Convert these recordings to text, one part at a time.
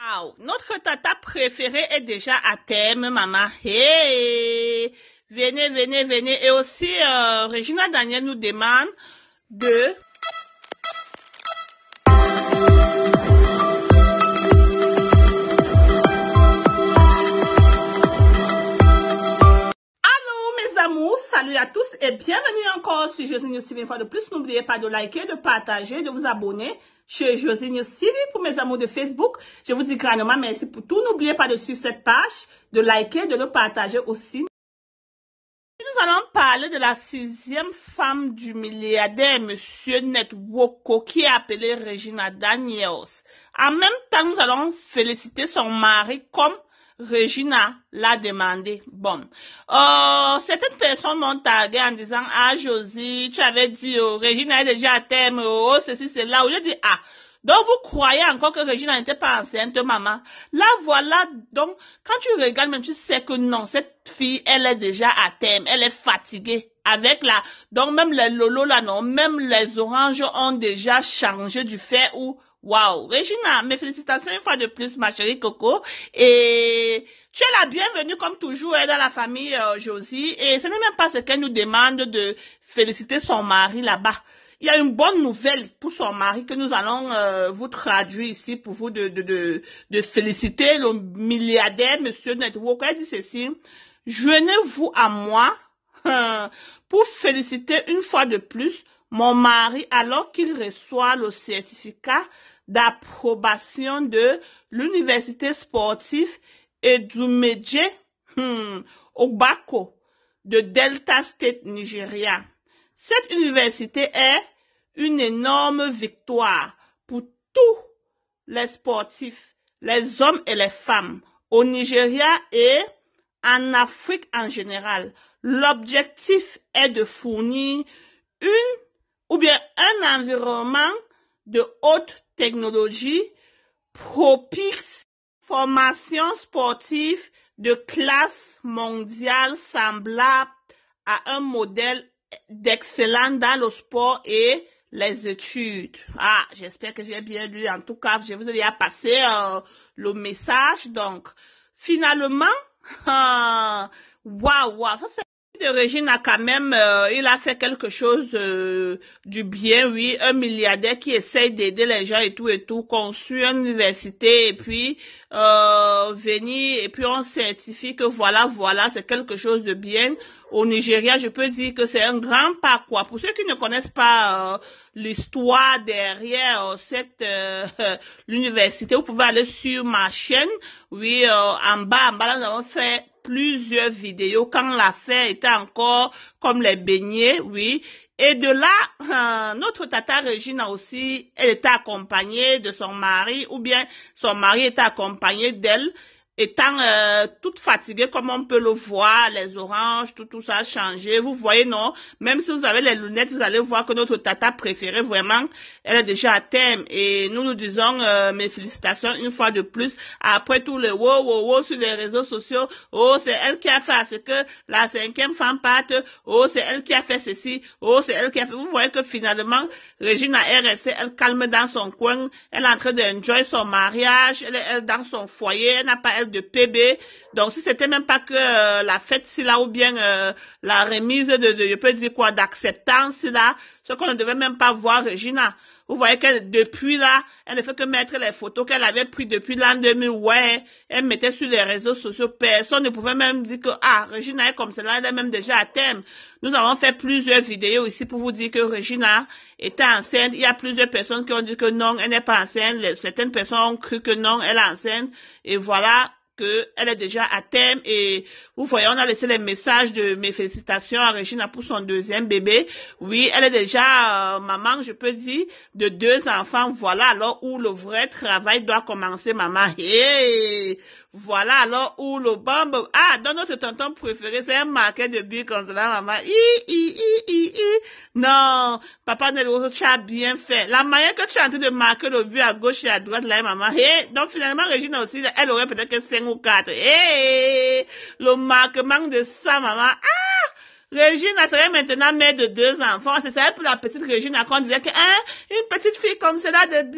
Wow, notre tata préférée est déjà à thème, maman. Hey, venez, venez, venez. Et aussi, euh, Regina Daniel nous demande de si Josigne Sylvie une fois de plus. N'oubliez pas de liker, de partager, de vous abonner chez Josigne Sylvie pour mes amours de Facebook. Je vous dis grandement merci pour tout. N'oubliez pas de suivre cette page, de liker, de le partager aussi. Nous allons parler de la sixième femme du milliardaire, Monsieur Netwoko, qui est appelée Regina Daniels. En même temps, nous allons féliciter son mari comme Regina l'a demandé. Bon. Euh, certaines personnes m'ont tagué en disant, ah, Josie, tu avais dit, oh, Regina est déjà à terme, oh, oh ceci, cela. je dis, ah. Donc, vous croyez encore que Regina n'était pas enceinte, maman. Là, voilà. Donc, quand tu regardes, même tu sais que non, cette fille, elle est déjà à terme. Elle est fatiguée avec la, donc même les lolos, là, non, même les oranges ont déjà changé du fait où Wow, Regina, mes félicitations une fois de plus, ma chérie Coco. Et tu es la bienvenue comme toujours hein, dans la famille euh, Josie. Et ce n'est même pas ce qu'elle nous demande de féliciter son mari là-bas. Il y a une bonne nouvelle pour son mari que nous allons euh, vous traduire ici pour vous de, de, de, de féliciter le milliardaire Monsieur Network. Elle dit ceci. Joignez-vous à moi hein, pour féliciter une fois de plus mon mari, alors qu'il reçoit le certificat d'approbation de l'université sportive et du métier hmm, au Obako de Delta State Nigeria. Cette université est une énorme victoire pour tous les sportifs, les hommes et les femmes au Nigeria et en Afrique en général. L'objectif est de fournir une ou bien un environnement de haute technologie propice formation sportive de classe mondiale semblable à un modèle d'excellence dans le sport et les études. Ah, j'espère que j'ai bien lu. En tout cas, je vous ai déjà passé euh, le message. Donc, finalement, ah, waouh, waouh, ça c'est de Régine a quand même, euh, il a fait quelque chose euh, du bien, oui, un milliardaire qui essaye d'aider les gens et tout et tout, conçu une université et puis euh, venir et puis on certifie que voilà, voilà, c'est quelque chose de bien. Au Nigeria, je peux dire que c'est un grand pas quoi. Pour ceux qui ne connaissent pas euh, l'histoire derrière cette l'université, vous pouvez aller sur ma chaîne, oui, en bas, en bas, là, fait plusieurs vidéos quand l'affaire était encore comme les beignets, oui. Et de là, hein, notre tata Régine aussi, elle accompagnée de son mari, ou bien son mari était accompagné d'elle étant euh, toute fatiguée comme on peut le voir, les oranges, tout, tout ça a changé. Vous voyez, non Même si vous avez les lunettes, vous allez voir que notre tata préférée, vraiment, elle est déjà à thème. Et nous nous disons euh, mes félicitations une fois de plus. Après tous les wow, wow, wow sur les réseaux sociaux, oh, c'est elle qui a fait à ce que la cinquième femme parte, oh, c'est elle qui a fait ceci, oh, c'est elle qui a fait... Vous voyez que finalement, Régine est restée, elle calme dans son coin, elle est en train d'enjoy son mariage, elle est dans son foyer, elle n'a pas de PB. Donc, si c'était même pas que euh, la fête si là ou bien euh, la remise de, je peux dire quoi, d'acceptance là, ce qu'on ne devait même pas voir Regina. Vous voyez qu'elle, depuis là, elle ne fait que mettre les photos qu'elle avait prises depuis l'an 2000. Ouais, elle mettait sur les réseaux sociaux. Personne ne pouvait même dire que, ah, Regina est comme cela, elle est même déjà à thème. Nous avons fait plusieurs vidéos ici pour vous dire que Regina était enceinte. Il y a plusieurs personnes qui ont dit que non, elle n'est pas enceinte. certaines personnes ont cru que non, elle est enceinte. Et voilà, elle est déjà à thème et vous voyez, on a laissé les messages de mes félicitations à Regina pour son deuxième bébé. Oui, elle est déjà euh, maman, je peux dire, de deux enfants. Voilà alors où le vrai travail doit commencer, maman. Voilà alors où le bambou. Ah, dans notre tonton préféré, c'est un marqué de but comme ça, maman. I, I, I, I, Non, papa Neloso, tu as bien fait. La manière que tu es en train de marquer le but à gauche et à droite, là, maman. donc finalement, Régine aussi, elle aurait peut-être que 5 ou 4. Hé, hey, le marquement de ça, maman. Régine, elle serait maintenant mère de deux enfants. C'est ça pour la petite Régine, on disait que, hein, une petite fille comme celle-là de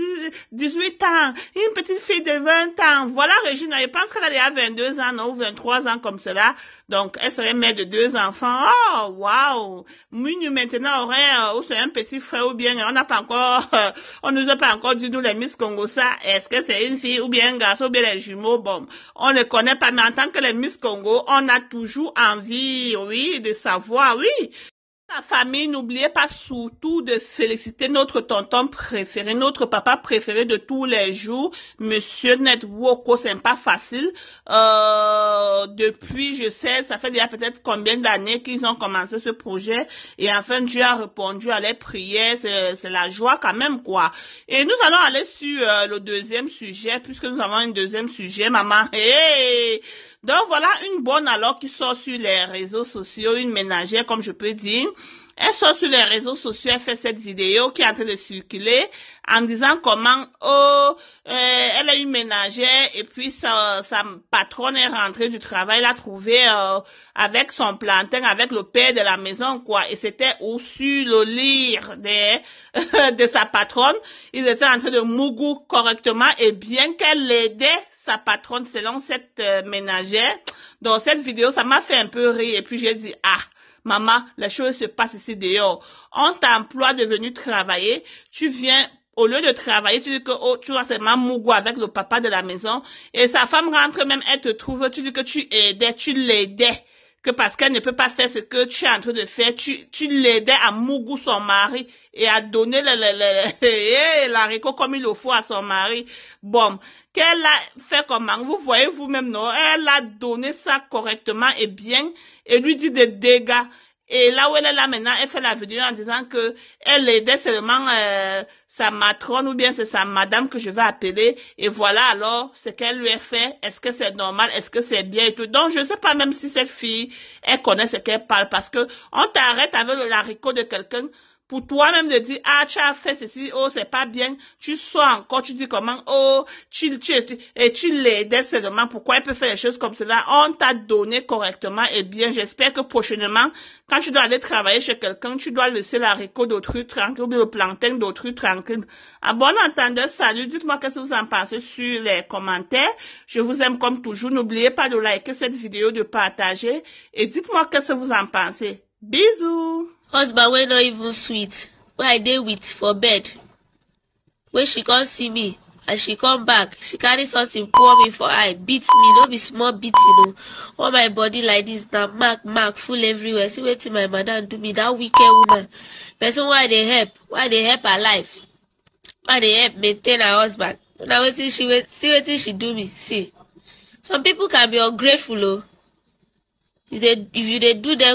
18 ans, une petite fille de 20 ans. Voilà, Régine, je pense qu'elle a 22 ans, non, 23 ans comme cela. Donc, elle serait mère de deux enfants. Oh, waouh! nous maintenant aurait, euh, ou un petit frère ou bien, on n'a pas encore, euh, on nous a pas encore dit, nous, les Miss Congo, ça, est-ce que c'est une fille ou bien un garçon ou bien les jumeaux? Bon, on ne connaît pas, mais en tant que les Miss Congo, on a toujours envie, oui, de savoir voix, oui la famille, n'oubliez pas surtout de féliciter notre tonton préféré, notre papa préféré de tous les jours, Monsieur Netwoko, c'est pas facile. Euh, depuis, je sais, ça fait déjà peut-être combien d'années qu'ils ont commencé ce projet et enfin Dieu a répondu à les prières, c'est la joie quand même quoi. Et nous allons aller sur euh, le deuxième sujet puisque nous avons un deuxième sujet, maman. Hey Donc voilà une bonne alors qui sort sur les réseaux sociaux, une ménagère comme je peux dire. Elle sort sur les réseaux sociaux, elle fait cette vidéo qui est en train de circuler en disant comment oh euh, elle a eu ménagère et puis sa, sa patronne est rentrée du travail, l'a trouvé euh, avec son plantain, avec le père de la maison quoi. Et c'était au le lire de, de sa patronne. Ils étaient en train de mougou correctement et bien qu'elle l'aidait sa patronne selon cette euh, ménagère. Dans cette vidéo, ça m'a fait un peu rire et puis j'ai dit ah maman, les choses se passent ici dehors. On t'emploie de venir travailler, tu viens au lieu de travailler, tu dis que oh, tu vois c'est mougou avec le papa de la maison et sa femme rentre même, elle te trouve, tu dis que tu aidais, tu l'aidais que parce qu'elle ne peut pas faire ce que tu es en train de faire, tu, tu l'aidais à mougou son mari et à donner le, le, le, l'haricot comme il le faut à son mari. Bon, qu'elle a fait comment Vous voyez vous-même, non Elle a donné ça correctement et bien et lui dit des dégâts. Et là où elle est là maintenant, elle fait la vidéo en disant que elle aidait seulement euh, sa matrone ou bien c'est sa madame que je vais appeler. Et voilà alors ce qu'elle lui a fait. Est-ce que c'est normal? Est-ce que c'est bien et tout? Donc je ne sais pas même si cette fille, elle connaît ce qu'elle parle parce que on t'arrête avec le haricot de quelqu'un pour toi-même de dire, ah, tu as fait ceci, oh, c'est pas bien, tu sois encore, tu dis comment, oh, tu, tu, et tu l'aides seulement, pourquoi elle peut faire des choses comme cela, on t'a donné correctement, et bien, j'espère que prochainement, quand tu dois aller travailler chez quelqu'un, tu dois laisser l'aricot d'autrui tranquille, ou le plantain d'autrui tranquille. À bon entendeur, salut, dites-moi qu'est-ce que vous en pensez sur les commentaires, je vous aime comme toujours, n'oubliez pas de liker cette vidéo, de partager, et dites-moi qu'est-ce que vous en pensez. bizu husband wey no even sweet wey i dey with for bed wey she come see me and she come back she carry something pour me for eye beat me no be small beating o all my body like this na mark mark full everywhere see wetin my madam do me that wicked woman person why i dey help Why i dey help her life Why i dey help maintain her husband na wetin she wait see wetin she do me see some people can be ungrateful o if, they, if you dey do them